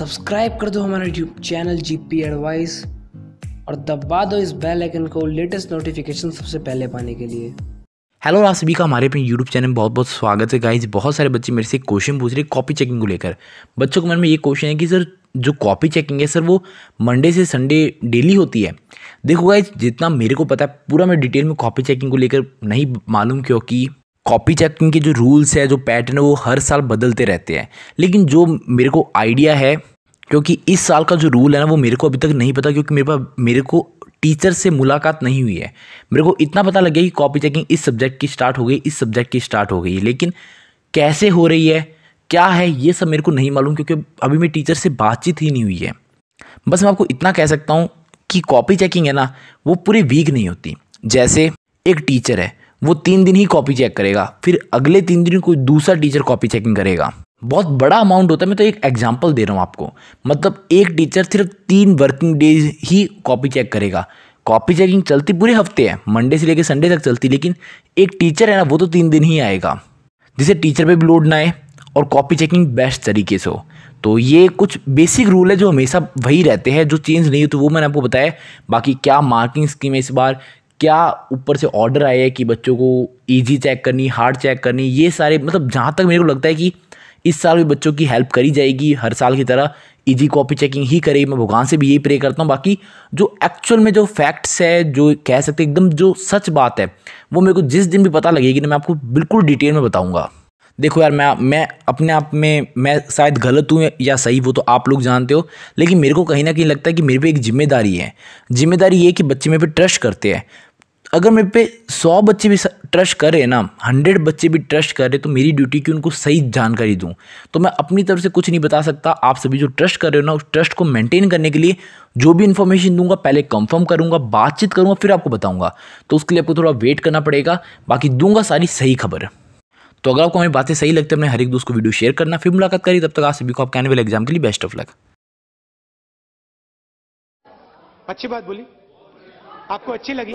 subscribe कर दो हमारा YouTube channel G P advice और दबा दो इस बेल आइकन को लेटेस्ट नोटिफिकेशन सबसे पहले पाने के लिए हेलो आप सभी का हमारे अपने यूट्यूब चैनल में बहुत बहुत स्वागत है गाइज बहुत सारे बच्चे मेरे से क्वेश्चन पूछ रहे हैं कॉपी चेकिंग को लेकर बच्चों के मन में ये क्वेश्चन है कि सर जो कॉपी चेकिंग है सर वो मंडे से संडे डेली होती है देखो गाइज जितना मेरे को पता है पूरा मैं डिटेल में कॉपी चेकिंग को लेकर नहीं मालूम क्योंकि कॉपी चेकिंग के जो रूल्स है जो पैटर्न है वो हर साल बदलते रहते हैं लेकिन जो मेरे को आइडिया है क्योंकि इस साल का जो रूल है ना वो मेरे को अभी तक नहीं पता क्योंकि मेरे पास मेरे को टीचर से मुलाकात नहीं हुई है मेरे को इतना पता लग गया कि कॉपी चेकिंग इस सब्जेक्ट की स्टार्ट हो गई इस सब्जेक्ट की स्टार्ट हो गई लेकिन कैसे हो रही है क्या है ये सब मेरे को नहीं मालूम क्योंकि अभी मैं टीचर से बातचीत ही नहीं हुई है बस मैं आपको इतना कह सकता हूँ कि कॉपी चेकिंग है ना वो पूरी वीक नहीं होती जैसे एक टीचर है वो तीन दिन ही कॉपी चेक करेगा फिर अगले तीन दिन कोई दूसरा टीचर कॉपी चेकिंग करेगा बहुत बड़ा अमाउंट होता है मैं तो एक एग्जाम्पल दे रहा हूँ आपको मतलब एक टीचर सिर्फ तीन वर्किंग डेज ही कॉपी चेक करेगा कॉपी चेकिंग चलती पूरे हफ्ते है मंडे से लेकर संडे तक चलती लेकिन एक टीचर है ना वो तो तीन दिन ही आएगा जिसे टीचर पे भी लोड ना आए और कॉपी चेकिंग बेस्ट तरीके से हो तो ये कुछ बेसिक रूल है जो हमेशा वही रहते हैं जो चेंज नहीं होते तो वो मैंने आपको बताया बाकी क्या मार्किंग स्कीम है इस बार क्या ऊपर से ऑर्डर आया है कि बच्चों को ईजी चेक करनी हार्ड चेक करनी ये सारे मतलब जहाँ तक मेरे को लगता है कि इस साल भी बच्चों की हेल्प करी जाएगी हर साल की तरह ईजी कॉपी चेकिंग ही करेगी मैं भगवान से भी यही प्रे करता हूँ बाकी जो एक्चुअल में जो फैक्ट्स है जो कह सकते एकदम जो सच बात है वो मेरे को जिस दिन भी पता लगेगी ना मैं आपको बिल्कुल डिटेल में बताऊँगा देखो यार मैं मैं अपने आप में मैं शायद गलत हूँ या सही वो तो आप लोग जानते हो लेकिन मेरे को कहीं ना कहीं लगता है कि मेरे पे एक जिम्मेदारी है जिम्मेदारी ये कि बच्चे मेरे पे ट्रस्ट करते हैं अगर मेरे पे सौ बच्चे भी ट्रस्ट करें ना हंड्रेड बच्चे भी ट्रस्ट कर रहे तो मेरी ड्यूटी की उनको सही जानकारी दूँ तो मैं अपनी तरफ से कुछ नहीं बता सकता आप सभी जो ट्रस्ट कर रहे हो ना उस ट्रस्ट को मेंटेन करने के लिए जो भी इन्फॉर्मेशन दूंगा पहले कंफर्म करूंगा बातचीत करूंगा फिर आपको बताऊंगा तो उसके लिए आपको थोड़ा वेट करना पड़ेगा बाकी दूंगा सारी सही खबर तो अगर आपको हमारी बातें सही लगती है अपने हर एक दोस्त को वीडियो शेयर करना फिर मुलाकात करी तब तक आप सभी को आपके आने एग्जाम के लिए बेस्ट ऑफ लक अच्छी बात बोली आपको अच्छी लगी